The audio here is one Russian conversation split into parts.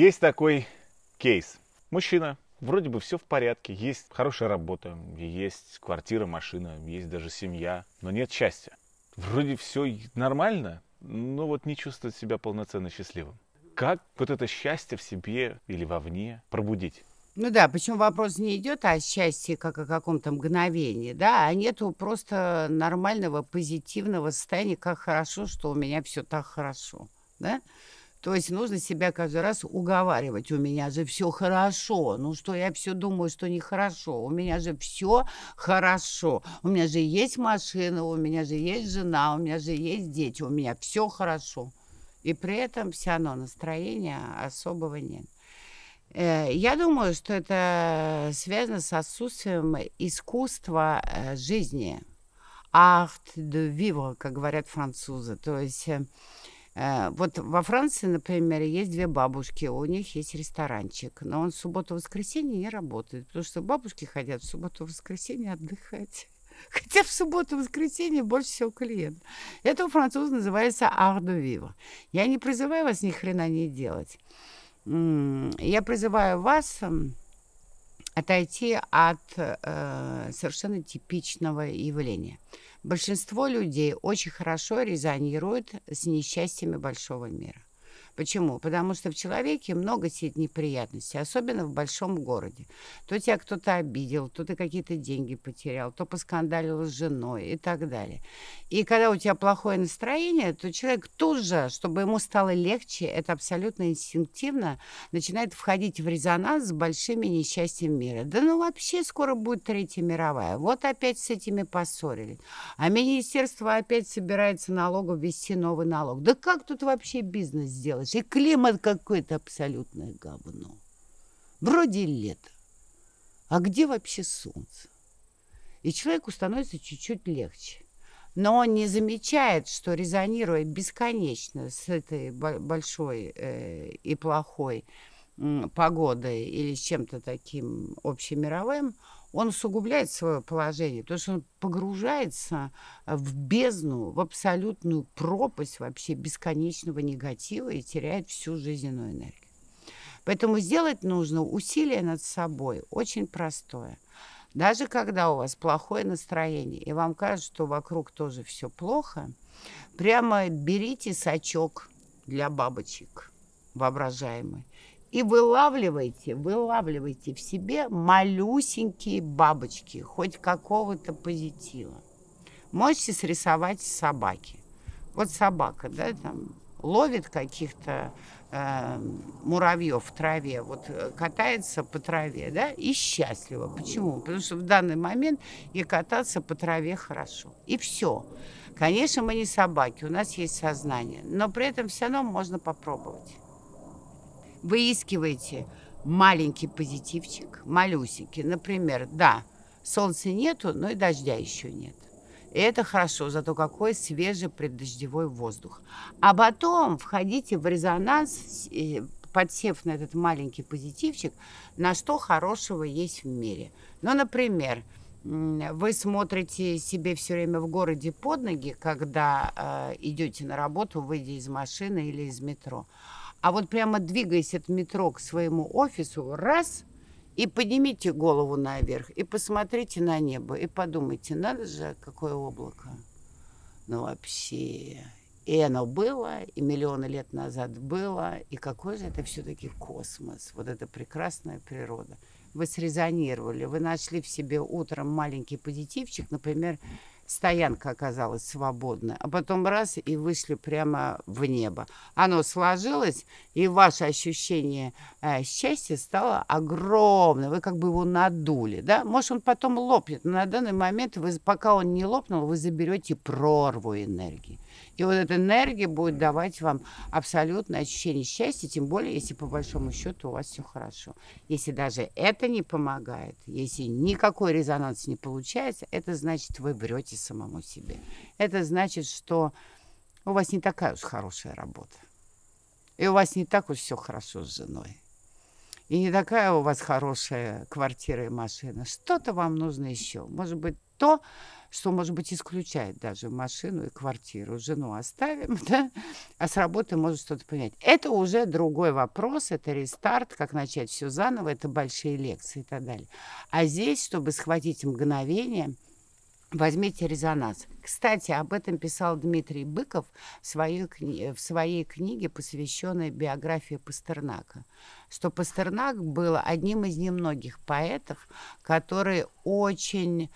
Есть такой кейс. Мужчина, вроде бы все в порядке, есть хорошая работа, есть квартира, машина, есть даже семья, но нет счастья. Вроде все нормально, но вот не чувствует себя полноценно счастливым. Как вот это счастье в себе или вовне пробудить? Ну да, почему вопрос не идет о счастье как о каком-то мгновении, да, а нету просто нормального позитивного состояния, как хорошо, что у меня все так хорошо, да. То есть нужно себя каждый раз уговаривать. У меня же все хорошо. Ну что, я все думаю, что нехорошо. У меня же все хорошо. У меня же есть машина, у меня же есть жена, у меня же есть дети, у меня все хорошо. И при этом все равно настроения особого нет. Э, я думаю, что это связано с отсутствием искусства э, жизни. Арт de vivre, как говорят французы. То есть э, Э, вот во Франции, например, есть две бабушки, у них есть ресторанчик, но он в субботу-воскресенье не работает, потому что бабушки ходят в субботу-воскресенье отдыхать. Хотя в субботу, воскресенье больше всего клиент. Это у французов называется art de vivre. Я не призываю вас ни хрена не делать. Я призываю вас отойти от э, совершенно типичного явления. Большинство людей очень хорошо резонирует с несчастьями большого мира. Почему? Потому что в человеке много сидит неприятностей, особенно в большом городе. То тебя кто-то обидел, то ты какие-то деньги потерял, то поскандалил с женой и так далее. И когда у тебя плохое настроение, то человек тут же, чтобы ему стало легче, это абсолютно инстинктивно, начинает входить в резонанс с большими несчастьями мира. Да ну вообще скоро будет Третья мировая. Вот опять с этими поссорились. А министерство опять собирается налогов ввести новый налог. Да как тут вообще бизнес сделать? понимаешь? И климат какое то абсолютное говно. Вроде лето. А где вообще солнце? И человеку становится чуть-чуть легче. Но он не замечает, что резонирует бесконечно с этой большой э, и плохой э, погодой или с чем-то таким общемировым, он усугубляет свое положение, потому что он погружается в бездну, в абсолютную пропасть вообще бесконечного негатива и теряет всю жизненную энергию. Поэтому сделать нужно усилие над собой, очень простое. Даже когда у вас плохое настроение, и вам кажется, что вокруг тоже все плохо, прямо берите сачок для бабочек воображаемый и вылавливайте, вылавливайте в себе малюсенькие бабочки, хоть какого-то позитива. Можете срисовать собаки. Вот собака, да, там ловит каких-то э, муравьев в траве, вот э, катается по траве, да, и счастлива. Почему? Потому что в данный момент ей кататься по траве хорошо. И все. Конечно, мы не собаки, у нас есть сознание, но при этом все равно можно попробовать выискивайте маленький позитивчик, малюсенький. Например, да, солнца нету, но и дождя еще нет. И это хорошо, зато какой свежий преддождевой воздух. А потом входите в резонанс, э, подсев на этот маленький позитивчик, на что хорошего есть в мире. Ну, например, вы смотрите себе все время в городе под ноги, когда э, идете на работу, выйдя из машины или из метро. А вот прямо двигаясь от метро к своему офису, раз, и поднимите голову наверх, и посмотрите на небо, и подумайте, надо же, какое облако. Ну вообще, и оно было, и миллионы лет назад было, и какой же это все-таки космос, вот эта прекрасная природа. Вы срезонировали, вы нашли в себе утром маленький позитивчик, например, стоянка оказалась свободная, а потом раз и вышли прямо в небо. Оно сложилось, и ваше ощущение э, счастья стало огромным. Вы как бы его надули, да? Может, он потом лопнет, но на данный момент, вы, пока он не лопнул, вы заберете прорву энергии. И вот эта энергия будет давать вам абсолютное ощущение счастья, тем более, если по большому счету у вас все хорошо. Если даже это не помогает, если никакой резонанс не получается, это значит, вы врете самому себе. Это значит, что у вас не такая уж хорошая работа. И у вас не так уж все хорошо с женой. И не такая у вас хорошая квартира и машина. Что-то вам нужно еще. Может быть, то, что, может быть, исключает даже машину и квартиру. Жену оставим, да? А с работы может что-то понять. Это уже другой вопрос, это рестарт, как начать все заново, это большие лекции и так далее. А здесь, чтобы схватить мгновение – Возьмите резонанс. Кстати, об этом писал Дмитрий Быков в своей, в своей книге, посвященной биографии Пастернака, что Пастернак был одним из немногих поэтов, который очень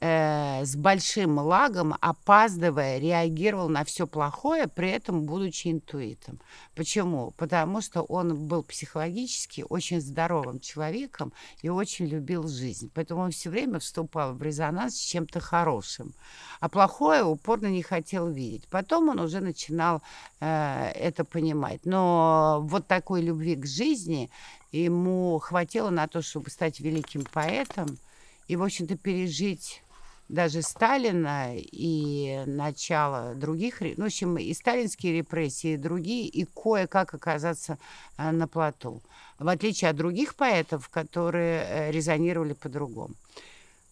Э, с большим лагом, опаздывая, реагировал на все плохое, при этом будучи интуитом. Почему? Потому что он был психологически очень здоровым человеком и очень любил жизнь. Поэтому он все время вступал в резонанс с чем-то хорошим. А плохое упорно не хотел видеть. Потом он уже начинал э, это понимать. Но вот такой любви к жизни ему хватило на то, чтобы стать великим поэтом и, в общем-то, пережить даже Сталина и начало других, ну, в общем, и сталинские репрессии, и другие, и кое-как оказаться э, на плоту. В отличие от других поэтов, которые э, резонировали по-другому.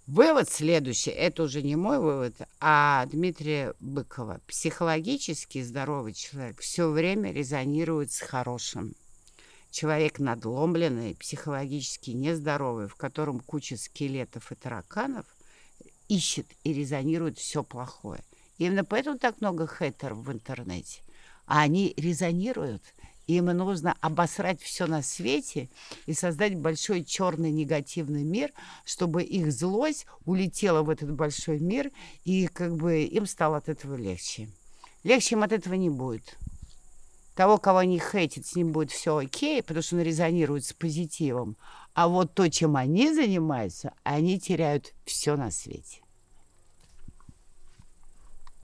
Вывод следующий, это уже не мой вывод, а Дмитрия Быкова. Психологически здоровый человек все время резонирует с хорошим. Человек надломленный, психологически нездоровый, в котором куча скелетов и тараканов, ищет и резонирует все плохое. Именно поэтому так много хейтеров в интернете. А они резонируют, им нужно обосрать все на свете и создать большой черный негативный мир, чтобы их злость улетела в этот большой мир, и как бы им стало от этого легче. Легче им от этого не будет того, кого они хейтят, с ним будет все окей, потому что он резонирует с позитивом. А вот то, чем они занимаются, они теряют все на свете.